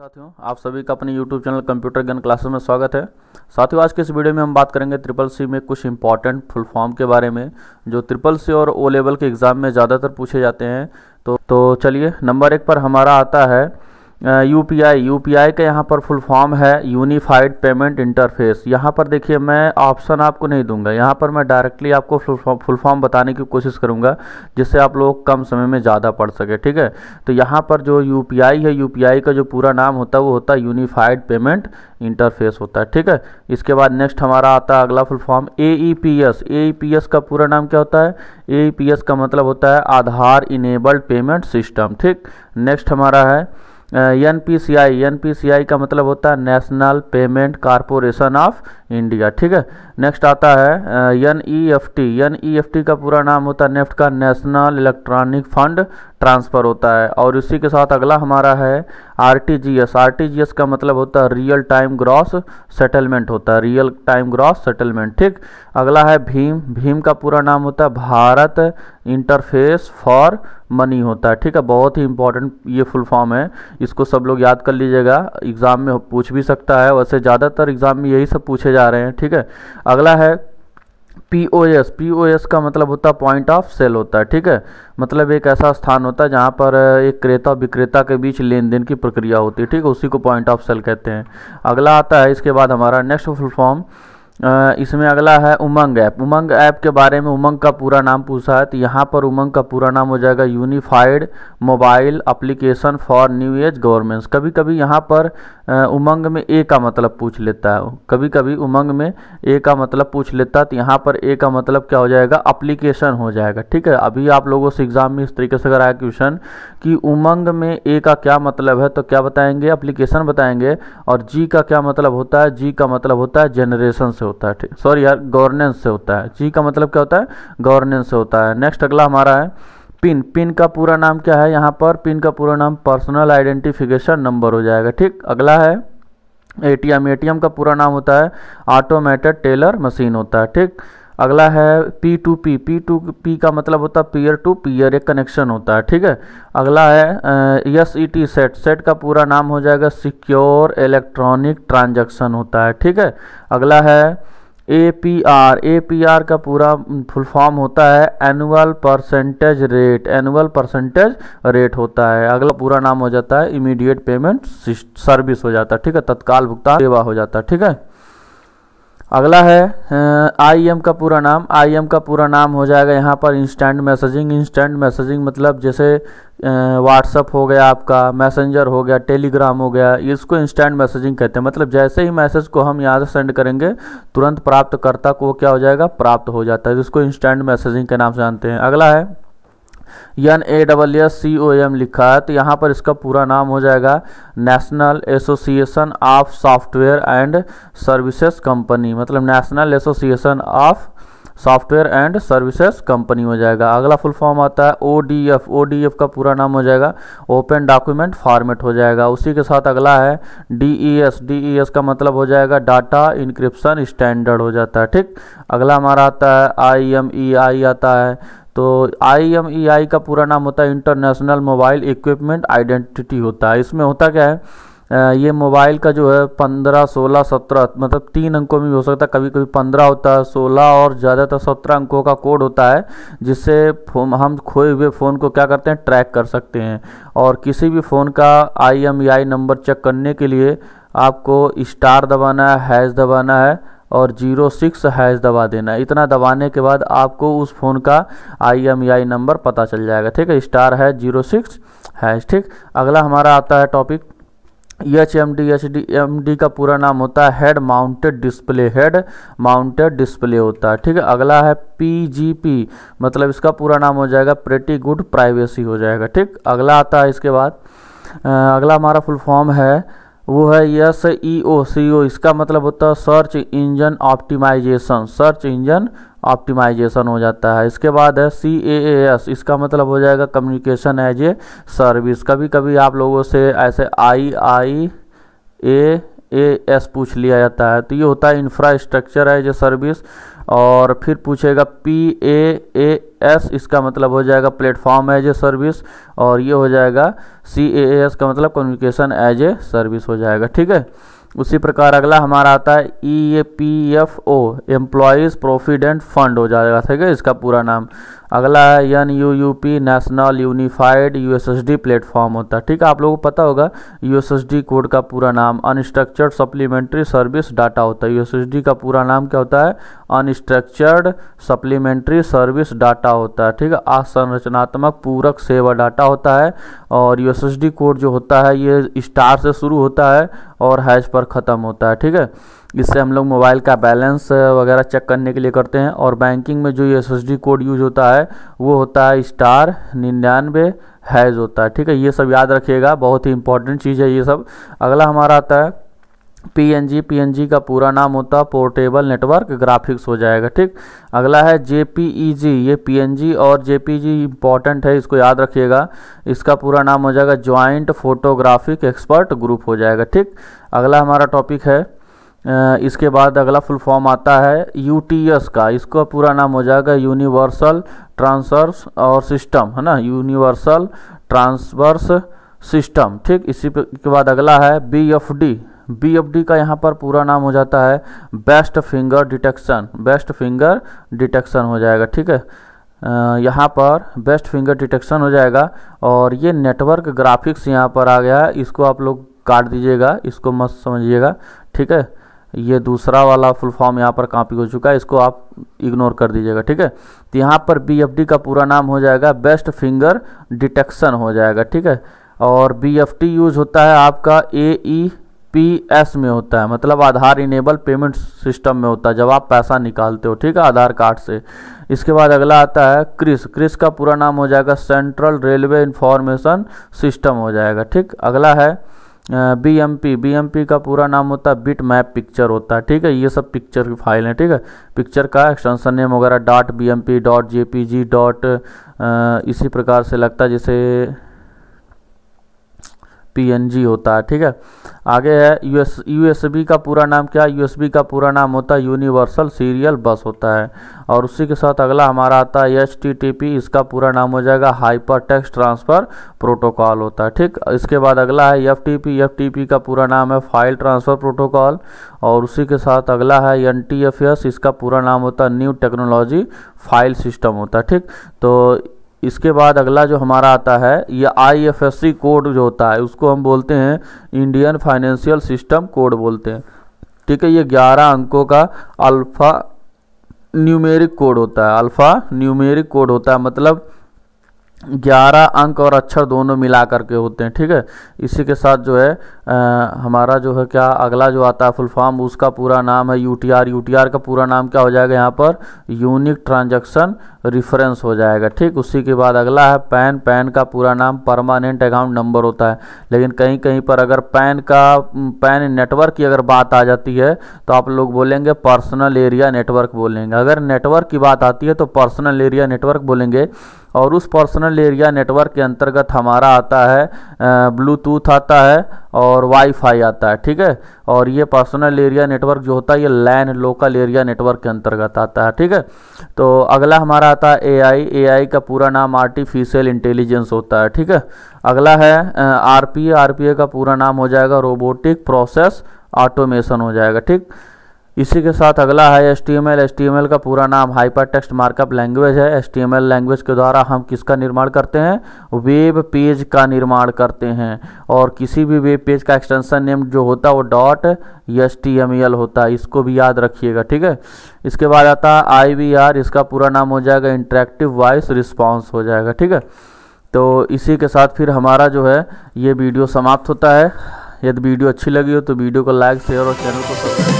साथियों आप सभी का अपने YouTube channel computer Gyan classes में स्वागत है साथियों आज के इस वीडियो में हम बात करेंगे ट्रिपल सी में कुछ इंपॉर्टेंट फुल फॉर्म के बारे में जो ट्रिपल सी और ओ लेवल के एग्ज़ाम में ज़्यादातर पूछे जाते हैं तो तो चलिए नंबर एक पर हमारा आता है U P I U P I का यहाँ पर फुल फॉर्म है यूनिफाइड पेमेंट इंटरफेस यहाँ पर देखिए मैं ऑप्शन आपको नहीं दूंगा यहाँ पर मैं डायरेक्टली आपको फुल फॉर्म बताने की कोशिश करूँगा जिससे आप लोग कम समय में ज़्यादा पढ़ सके ठीक है तो यहाँ पर जो यू पी आई है यू पी आई का जो पूरा नाम होता है वो होता है यूनिफाइड पेमेंट इंटरफेस होता है ठीक है इसके बाद नेक्स्ट हमारा आता है अगला full form A E P S A E P S का पूरा नाम क्या होता है ए ई पी एस का मतलब होता है आधार इनेबल्ड पेमेंट सिस्टम ठीक नेक्स्ट हमारा है N P C I N P C I का मतलब होता है national payment corporation of India ठीक है नेक्स्ट आता है N E F T N E F T का पूरा नाम होता है नेफ्ट का नेशनल इलेक्ट्रॉनिक फंड ट्रांसफ़र होता है और इसी के साथ अगला हमारा है R T G S R T G S का मतलब होता है रियल टाइम ग्रॉस सेटलमेंट होता है रियल टाइम ग्रॉस सेटलमेंट ठीक अगला है भीम भीम का पूरा नाम होता है भारत इंटरफेस फॉर मनी होता है ठीक है बहुत ही इंपॉर्टेंट ये फुल फॉर्म है इसको सब लोग याद कर लीजिएगा एग्ज़ाम में पूछ भी सकता है वैसे ज़्यादातर एग्ज़ाम में यही सब पूछे जा जा रहे हैं ठीक है अगला है P O S P O S का मतलब होता है पॉइंट ऑफ सेल होता है ठीक है मतलब एक ऐसा स्थान होता है जहाँ पर एक क्रेता विक्रेता के बीच लेन देन की प्रक्रिया होती है ठीक है उसी को पॉइंट ऑफ सेल कहते हैं अगला आता है इसके बाद हमारा नेक्स्ट फुल फॉर्म इसमें अगला है उमंग ऐप उमंग ऐप के बारे में उमंग का पूरा नाम पूछा है तो यहाँ पर उमंग का पूरा नाम हो जाएगा unified mobile application for new age governments कभी कभी यहाँ पर उमंग में ए का मतलब पूछ लेता है कभी कभी उमंग में ए का मतलब पूछ लेता है तो यहाँ पर ए का मतलब क्या हो जाएगा अप्लीकेशन हो जाएगा ठीक है अभी आप लोगों से एग्जाम में इस तरीके से अगर आया क्वेश्चन कि उमंग में ए का क्या मतलब है तो क्या बताएंगे अप्लीकेशन बताएंगे और जी का क्या मतलब होता है जी का मतलब होता है जनरेशन से होता है ठीक सॉरी यार गवर्नेंस से होता है जी का मतलब क्या होता है गवर्नेंस से होता है नेक्स्ट अगला हमारा है पिन पिन का पूरा नाम क्या है यहाँ पर पिन का पूरा नाम पर्सनल आइडेंटिफिकेशन नंबर हो जाएगा ठीक अगला है एटीएम एटीएम का पूरा नाम होता है ऑटोमेटेड टेलर मशीन होता है ठीक अगला है P two P P two P का मतलब होता है पीयर टू पीयर एक कनेक्शन होता है ठीक है अगला है S E T SET SET का पूरा नाम हो जाएगा सिक्योर इलेक्ट्रॉनिक ट्रांजैक्शन होता है ठीक है अगला है A P R A P R का पूरा फुल फॉर्म होता है annual percentage rate annual percentage rate होता है अगला पूरा नाम हो जाता है इमीडिएट पेमेंट सर्विस हो जाता है ठीक है तत्काल भुगतान सेवा हो जाता है ठीक है अगला है आई एम का पूरा नाम आई एम का पूरा नाम हो जाएगा यहाँ पर इंस्टेंट मैसेजिंग इंस्टेंट मैसेजिंग मतलब जैसे व्हाट्सअप हो गया आपका मैसेंजर हो गया टेलीग्राम हो गया इसको इंस्टेंट मैसेजिंग कहते हैं मतलब जैसे ही मैसेज को हम यहाँ से सेंड करेंगे तुरंत प्राप्तकर्ता को क्या हो जाएगा प्राप्त हो जाता है जिसको इंस्टेंट मैसेजिंग के नाम से जानते हैं अगला है N A double S C O M लिखा है तो यहाँ पर इसका पूरा नाम हो जाएगा national association of software and services company मतलब national association of software and services company हो जाएगा अगला फुल फॉर्म आता है O D F O D F का पूरा नाम हो जाएगा ओपन डॉक्यूमेंट फॉर्मेट हो जाएगा उसी के साथ अगला है D E S D E S का मतलब हो जाएगा डाटा इंक्रिप्शन स्टैंडर्ड हो जाता है ठीक अगला हमारा आता है आई एम ई आई आता है तो आई एम ई आई का पूरा नाम होता है इंटरनेशनल मोबाइल इक्विपमेंट आइडेंटिटी होता है इसमें होता क्या है ये मोबाइल का जो है पंद्रह सोलह सत्रह मतलब तीन अंकों में हो सकता है कभी कभी पंद्रह होता है सोलह और ज़्यादातर सत्रह अंकों का कोड होता है जिससे हम खोए हुए फ़ोन को क्या करते हैं ट्रैक कर सकते हैं और किसी भी फ़ोन का I M E I number check करने के लिए आपको स्टार दबाना है हैश दबाना है और जीरो सिक्स हैज़ दबा देना है इतना दबाने के बाद आपको उस फ़ोन का आई एम आई नंबर पता चल जाएगा ठीक है स्टार है जीरो सिक्स हैज़ ठीक अगला हमारा आता है topic H M D H D M D का पूरा नाम होता है head mounted display head mounted display होता है ठीक है अगला है पी जी पी मतलब इसका पूरा नाम हो जाएगा प्रेटी गुड प्राइवेसी हो जाएगा ठीक अगला आता है इसके बाद अगला हमारा फुल फॉर्म है वो है यस ई ओ सी ओ इसका मतलब होता है search engine optimisation search engine optimisation हो जाता है इसके बाद है सी ए एस इसका मतलब हो जाएगा कम्युनिकेशन एज ए सर्विस कभी कभी आप लोगों से ऐसे आई आई ए ए एस पूछ लिया जाता है तो ये होता है इंफ्रास्ट्रक्चर है जो सर्विस और फिर पूछेगा पी ए ए एस इसका मतलब हो जाएगा प्लेटफॉर्म एज ए सर्विस और ये हो जाएगा सी ए एस का मतलब कम्युनिकेशन एज ए सर्विस हो जाएगा ठीक है उसी प्रकार अगला हमारा आता है E P F O employees provident fund हो जाएगा ठीक है इसका पूरा नाम अगला है N U U P national unified U S S D platform होता है ठीक है आप लोगों को पता होगा U S S D code का पूरा नाम अनस्ट्रक्चर्ड सप्लीमेंट्री सर्विस डाटा होता है यू एस एस डी का पूरा नाम क्या होता है अनस्ट्रक्चर्ड सप्लीमेंट्री सर्विस डाटा होता है ठीक है असंरचनात्मक पूरक सेवा डाटा होता है और U S S D code जो होता है ये स्टार से शुरू होता है और हैज पर पर ख़त्म होता है ठीक है इससे हम लोग मोबाइल का बैलेंस वगैरह चेक करने के लिए करते हैं और बैंकिंग में जो एस एस कोड यूज होता है वो होता है स्टार निन्यानवे हैज़ होता है ठीक है ये सब याद रखिएगा बहुत ही इंपॉर्टेंट चीज़ है ये सब अगला हमारा आता है पीएनजी पीएनजी का पूरा नाम होता है पोर्टेबल नेटवर्क ग्राफिक्स हो जाएगा ठीक अगला है जेपीईजी e ये पीएनजी और जेपीजी इंपॉर्टेंट e है इसको याद रखिएगा इसका पूरा नाम हो जाएगा ज्वाइंट फोटोग्राफिक एक्सपर्ट ग्रुप हो जाएगा ठीक अगला हमारा टॉपिक है इसके बाद अगला फुल फॉर्म आता है यू का इसका पूरा नाम हो जाएगा यूनिवर्सल ट्रांसफर्स और सिस्टम है ना यूनिवर्सल ट्रांसवर्स सिस्टम ठीक इसी के बाद अगला है बी एफ डी बी का यहाँ पर पूरा नाम हो जाता है best finger detection best finger detection हो जाएगा ठीक है यहाँ पर बेस्ट फिंगर डिटेक्शन हो जाएगा और ये नेटवर्क ग्राफिक्स यहाँ पर आ गया है इसको आप लोग काट दीजिएगा इसको मत समझिएगा ठीक है ये दूसरा वाला फुल फॉर्म यहाँ पर कॉपी हो चुका है इसको आप इग्नोर कर दीजिएगा ठीक है तो यहाँ पर बी का पूरा नाम हो जाएगा बेस्ट फिंगर डिटेक्शन हो जाएगा ठीक है और बी यूज़ होता है आपका ए ई e पीएस में होता है मतलब आधार इनेबल पेमेंट सिस्टम में होता है जब आप पैसा निकालते हो ठीक है आधार कार्ड से इसके बाद अगला आता है क्रिस क्रिस का पूरा नाम हो जाएगा सेंट्रल रेलवे इंफॉर्मेशन सिस्टम हो जाएगा ठीक अगला है B M P B M P का पूरा नाम होता है बिट मैप पिक्चर होता है ठीक है ये सब पिक्चर की फाइल है ठीक है पिक्चर का एक्सटेंशन नेम वगैरह dot B M P dot J P G dot इसी प्रकार से लगता है जैसे पीएनजी होता है ठीक है आगे है यूएस यूएसबी का पूरा नाम क्या है यूएसबी का पूरा नाम होता है यूनिवर्सल सीरियल बस होता है और उसी के साथ अगला हमारा आता है एच इसका पूरा नाम हो जाएगा हाइपर ट्रांसफ़र प्रोटोकॉल होता है ठीक इसके बाद अगला है एफ टी का पूरा नाम है फाइल ट्रांसफ़र प्रोटोकॉल और उसी के साथ अगला है एन इसका पूरा नाम होता है न्यू टेक्नोलॉजी फाइल सिस्टम होता है ठीक तो इसके बाद अगला जो हमारा आता है ये आईएफएससी कोड जो होता है उसको हम बोलते हैं इंडियन फाइनेंशियल सिस्टम कोड बोलते हैं ठीक है ये ग्यारह अंकों का अल्फ़ा न्यूमेरिक कोड होता है अल्फ़ा न्यूमेरिक कोड होता है मतलब ग्यारह अंक और अक्षर दोनों मिला करके होते हैं ठीक है इसी के साथ जो है आ, हमारा जो है क्या अगला जो आता है फुल फॉर्म उसका पूरा नाम है यूटीआर यूटीआर का पूरा नाम क्या हो जाएगा यहाँ पर यूनिक ट्रांजैक्शन रिफरेंस हो जाएगा ठीक उसी के बाद अगला है पैन पैन का पूरा नाम परमानेंट अकाउंट नंबर होता है लेकिन कहीं कहीं पर अगर पैन का पैन नेटवर्क की अगर बात आ जाती है तो आप लोग बोलेंगे पर्सनल एरिया नेटवर्क बोलेंगे अगर नेटवर्क की बात आती है तो पर्सनल एरिया नेटवर्क बोलेंगे और उस पर्सनल एरिया नेटवर्क के अंतर्गत हमारा आता है ब्लूटूथ आता है और वाईफाई आता है ठीक है और ये पर्सनल एरिया नेटवर्क जो होता है ये लैन लोकल एरिया नेटवर्क के अंतर्गत आता है ठीक है तो अगला हमारा आता है एआई एआई का पूरा नाम आर्टिफिशियल इंटेलिजेंस होता है ठीक है अगला है आरपीए आरपीए का पूरा नाम हो जाएगा रोबोटिक प्रोसेस ऑटोमेशन हो जाएगा ठीक इसी के साथ अगला है एस टी एम का पूरा नाम हाइपर टेक्स्ट मार्कअप लैंग्वेज है एस लैंग्वेज के द्वारा हम किसका निर्माण करते हैं वेब पेज का निर्माण करते हैं और किसी भी वेब पेज का एक्सटेंशन नेम जो होता है वो डॉट एस होता है इसको भी याद रखिएगा ठीक है इसके बाद आता है आई इसका पूरा नाम हो जाएगा इंटरेक्टिव वॉइस रिस्पॉन्स हो जाएगा ठीक है तो इसी के साथ फिर हमारा जो है ये वीडियो समाप्त होता है यदि वीडियो अच्छी लगी हो तो वीडियो को लाइक शेयर और चैनल को सब्सक्राइब